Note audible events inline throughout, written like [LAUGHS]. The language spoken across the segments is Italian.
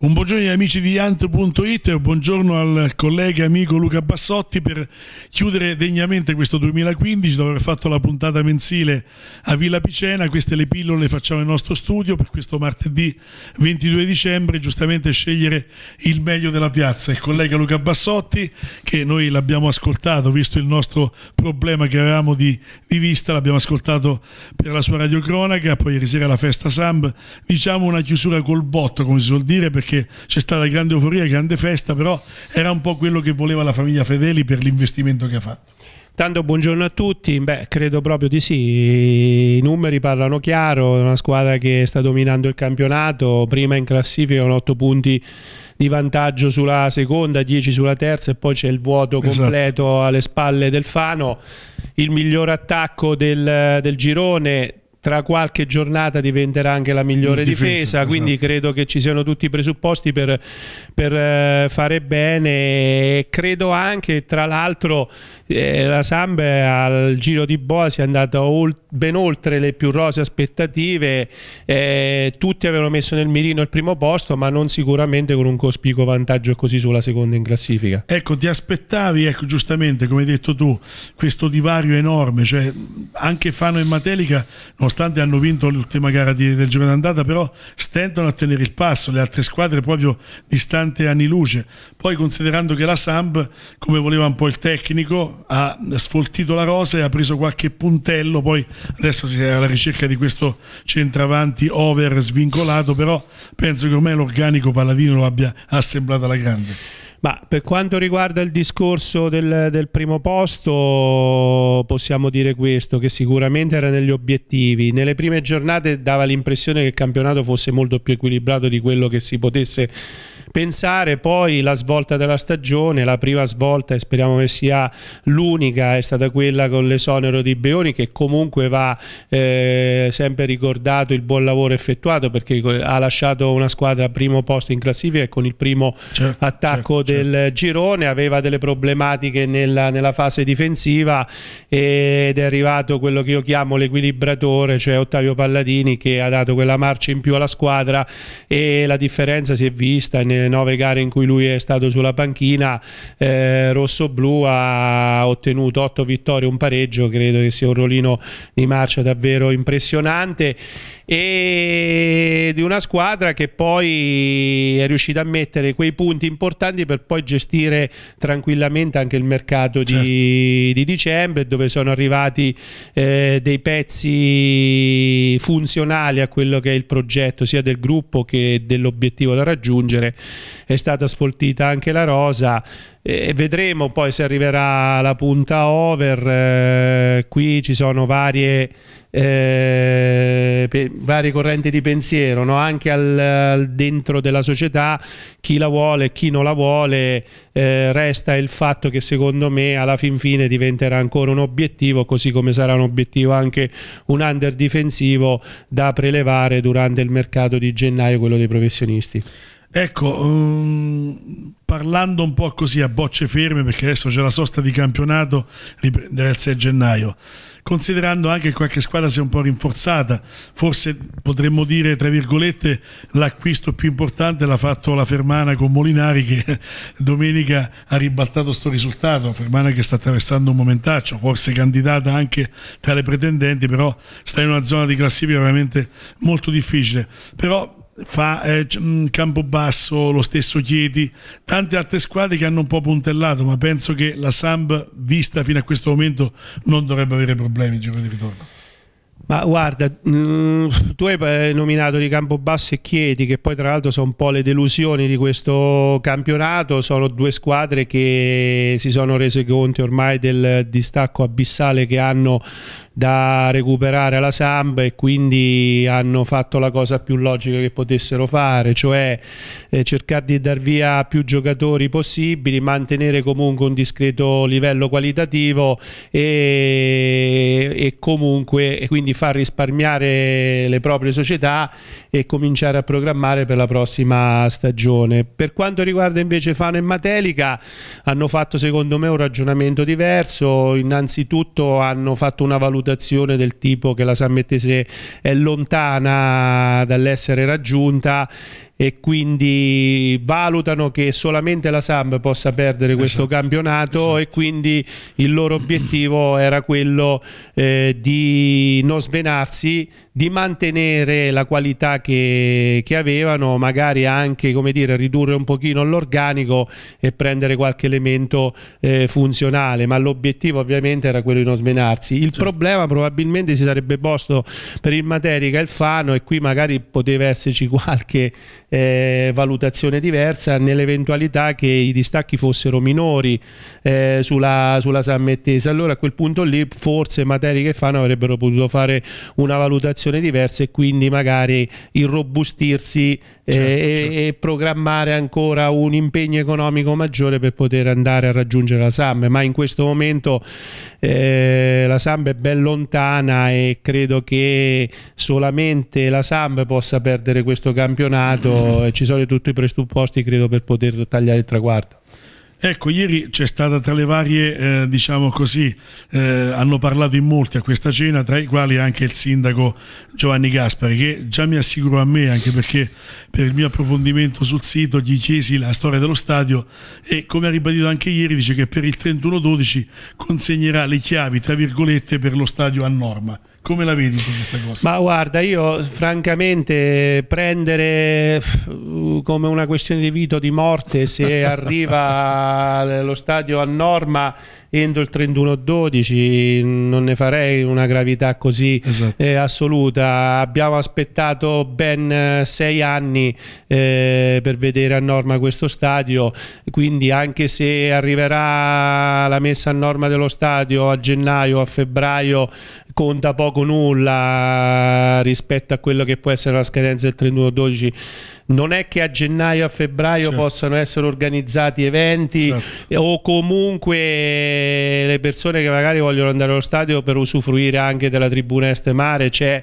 Un buongiorno agli amici di Ant.it e un buongiorno al collega e amico Luca Bassotti per chiudere degnamente questo 2015 dopo aver fatto la puntata mensile a Villa Picena. Queste le pillole le facciamo nel nostro studio per questo martedì 22 dicembre, giustamente scegliere il meglio della piazza. Il collega Luca Bassotti, che noi l'abbiamo ascoltato, visto il nostro problema che avevamo di, di vista, l'abbiamo ascoltato per la sua radiocronaca, poi ieri sera la festa Samb, diciamo una chiusura col botto, come si suol dire, perché perché c'è stata grande euforia, grande festa, però era un po' quello che voleva la famiglia Fedeli per l'investimento che ha fatto. Tanto buongiorno a tutti, Beh, credo proprio di sì, i numeri parlano chiaro, è una squadra che sta dominando il campionato, prima in classifica con 8 punti di vantaggio sulla seconda, 10 sulla terza e poi c'è il vuoto esatto. completo esatto. alle spalle del Fano, il miglior attacco del, del girone, tra qualche giornata diventerà anche la migliore difesa, difesa, quindi esatto. credo che ci siano tutti i presupposti per, per eh, fare bene e credo anche tra l'altro eh, la Samba al giro di Boa sia andata ol ben oltre le più rose aspettative eh, tutti avevano messo nel mirino il primo posto ma non sicuramente con un cospicuo vantaggio così sulla seconda in classifica ecco ti aspettavi ecco giustamente come hai detto tu questo divario enorme cioè anche Fano e Matelica nonostante nonostante hanno vinto l'ultima gara di, del giro d'andata, però stentano a tenere il passo, le altre squadre proprio distante anni luce. Poi considerando che la Samp, come voleva un po' il tecnico, ha sfoltito la rosa e ha preso qualche puntello, poi adesso si è alla ricerca di questo centravanti over svincolato, però penso che ormai l'organico Palladino lo abbia assemblato alla grande. Ma per quanto riguarda il discorso del, del, primo posto, possiamo dire questo, che sicuramente era negli obiettivi. Nelle prime giornate dava l'impressione che il campionato fosse molto più equilibrato di quello che si potesse pensare. Poi la svolta della stagione, la prima svolta e speriamo che sia l'unica, è stata quella con l'esonero di Beoni che comunque va eh, sempre ricordato il buon lavoro effettuato perché ha lasciato una squadra al primo posto in classifica e con il primo certo, attacco certo Certo. del girone, aveva delle problematiche nella, nella, fase difensiva ed è arrivato quello che io chiamo l'equilibratore, cioè Ottavio Palladini che ha dato quella marcia in più alla squadra e la differenza si è vista nelle nove gare in cui lui è stato sulla panchina, eh, rosso-blu ha ottenuto otto vittorie, un pareggio, credo che sia un rolino di marcia davvero impressionante e di una squadra che poi è riuscita a mettere quei punti importanti per per poi gestire tranquillamente anche il mercato certo. di, di, dicembre dove sono arrivati eh, dei pezzi funzionali a quello che è il progetto sia del gruppo che dell'obiettivo da raggiungere è stata sfoltita anche la rosa e vedremo poi se arriverà la punta over eh, qui ci sono varie, eh, varie correnti di pensiero no? anche al, al dentro della società chi la vuole e chi non la vuole eh, resta il fatto che secondo me alla fin fine diventerà ancora un obiettivo così come sarà un obiettivo anche un under difensivo da prelevare durante il mercato di gennaio quello dei professionisti Ecco, um, parlando un po' così a bocce ferme, perché adesso c'è la sosta di campionato il 6 gennaio, considerando anche che qualche squadra si è un po' rinforzata, forse potremmo dire, tra virgolette, l'acquisto più importante l'ha fatto la Fermana con Molinari che [LAUGHS] domenica ha ribaltato questo risultato, Fermana che sta attraversando un momentaccio, forse candidata anche tra le pretendenti, però sta in una zona di classifica veramente molto difficile. Però fa eh, mm, Campobasso, lo stesso Chieti, tante altre squadre che hanno un po' puntellato, ma penso che la Samp, vista fino a questo momento, non dovrebbe avere problemi in giro di ritorno. Ma guarda, mm, tu hai eh, nominato di Campobasso e Chieti, che poi tra l'altro sono un po' le delusioni di questo campionato, sono due squadre che si sono rese conto ormai del distacco abissale che hanno da recuperare la Samba e quindi hanno fatto la cosa più logica che potessero fare, cioè eh, cercare di dar via più giocatori possibili, mantenere comunque un discreto livello qualitativo e, e comunque e quindi far risparmiare le proprie società e cominciare a programmare per la prossima stagione. Per quanto riguarda invece Fano e Matelica hanno fatto secondo me un ragionamento diverso, innanzitutto hanno fatto una valutazione valutazione del tipo che la San Mettese è lontana dall'essere raggiunta e quindi valutano che solamente la Samp possa perdere questo esatto, campionato esatto. e quindi il loro obiettivo era quello eh, di non svenarsi di mantenere la qualità che, che avevano, magari anche dire, ridurre un pochino l'organico e prendere qualche elemento eh, funzionale, ma l'obiettivo ovviamente era quello di non smenarsi. Il certo. problema probabilmente si sarebbe posto per il Materica e il Fano e qui magari poteva esserci [LAUGHS] qualche eh, valutazione diversa nell'eventualità che i distacchi fossero minori eh, sulla, sulla San Mettese. Allora a quel punto lì forse Materica e Fano avrebbero potuto fare una valutazione situazioni diverse e quindi magari irrobustirsi eh, certo, e, certo. e, programmare ancora un impegno economico maggiore per poter andare a raggiungere la SAM. Ma in questo momento eh, la SAM è ben lontana e credo che solamente la SAM possa perdere questo campionato. [CLEARS THROAT] Ci sono tutti i presupposti, credo, per poter tagliare il traguardo. Ecco, ieri c'è stata tra le varie, eh, diciamo così, eh, hanno parlato in molti a questa cena, tra i quali anche il sindaco Giovanni Gaspari, che già mi assicuro a me, anche perché per il mio approfondimento sul sito gli chiesi la storia dello stadio e come ha ribadito anche ieri dice che per il 31-12 consegnerà le chiavi, tra virgolette, per lo stadio a norma. Come la vedi con questa cosa? Ma guarda, io francamente prendere uh, come una questione di vita o di morte se [LAUGHS] arriva lo stadio a norma entro il 31-12 non ne farei una gravità così esatto. eh, assoluta. Abbiamo aspettato ben eh, sei anni eh, per vedere a norma questo stadio, quindi anche se arriverà la messa a norma dello stadio a gennaio, a febbraio, conta poco nulla rispetto a quello che può essere la scadenza del 31-12 non è che a gennaio a febbraio certo. possano essere organizzati eventi certo. o comunque le persone che magari vogliono andare allo stadio per usufruire anche della tribuna est mare c'è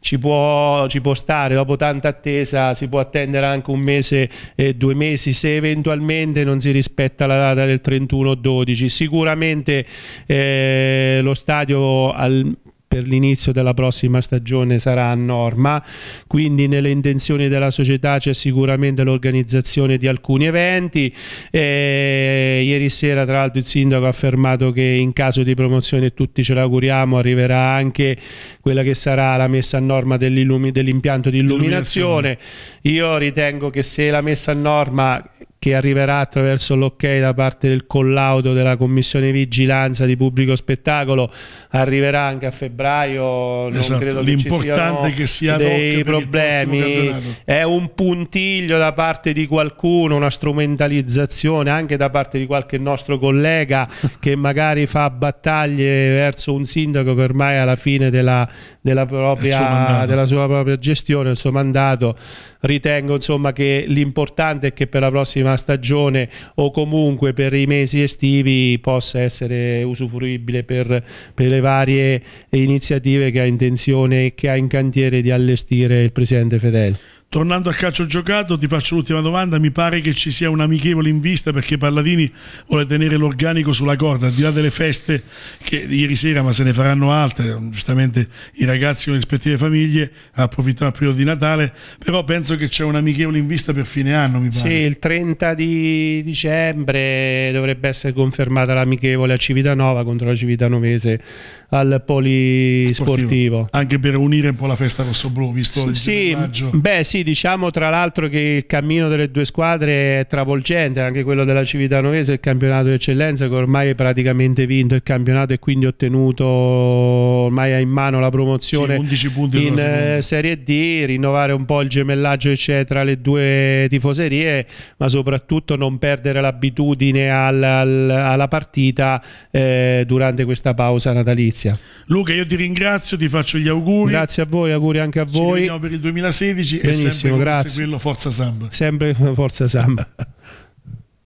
ci può, ci può, stare, dopo tanta attesa si può attendere anche un mese, eh, due mesi se eventualmente non si rispetta la data del 31-12. Sicuramente eh, lo stadio al, per l'inizio della prossima stagione sarà a norma, quindi nelle intenzioni della società c'è sicuramente l'organizzazione di alcuni eventi. E ieri sera tra l'altro il sindaco ha affermato che in caso di promozione tutti ce l'auguriamo arriverà anche quella che sarà la messa a norma dell'impianto di illuminazione. Io ritengo che se la messa a norma che arriverà attraverso l'ok da parte del collaudo della commissione vigilanza di pubblico spettacolo arriverà anche a febbraio non esatto, credo l'importante che, ci siano che sia dei problemi è un puntiglio da parte di qualcuno una strumentalizzazione anche da parte di qualche nostro collega [LAUGHS] che magari fa battaglie verso un sindaco che ormai alla fine della, della, propria, della sua propria gestione il suo mandato ritengo insomma che l'importante è che per la prossima stagione o comunque per i mesi estivi possa essere usufruibile per, per le varie iniziative che ha intenzione e che ha in cantiere di allestire il Presidente Fedele. Tornando al calcio giocato, ti faccio l'ultima domanda. Mi pare che ci sia un amichevole in vista perché Palladini vuole tenere l'organico sulla corda, al di là delle feste che ieri sera, ma se ne faranno altre. Giustamente i ragazzi con le rispettive famiglie approfittano al periodo di Natale. Però penso che c'è un amichevole in vista per fine anno. Mi pare. Sì, il 30 di dicembre dovrebbe essere confermata l'amichevole a Civitanova contro la Civitanovese al polisportivo. Sportivo. Anche per unire un po' la festa rossoblù, visto sì, il sì, maggio. Beh, sì sì, diciamo tra l'altro che il cammino delle due squadre è travolgente, anche quello della Civitanovese, il campionato di eccellenza che ormai è praticamente vinto il campionato e quindi ottenuto ormai ha in mano la promozione sì, in eh, Serie D, rinnovare un po' il gemellaggio che c'è tra le due tifoserie, ma soprattutto non perdere l'abitudine al, al, alla partita eh, durante questa pausa natalizia. Luca, io ti ringrazio, ti faccio gli auguri. Grazie a voi, auguri anche a voi. Ci per il 2016 Benissimo. Benissimo, sempre grazie. Seguirlo, forza Samba. Sempre Forza Samba. [LAUGHS]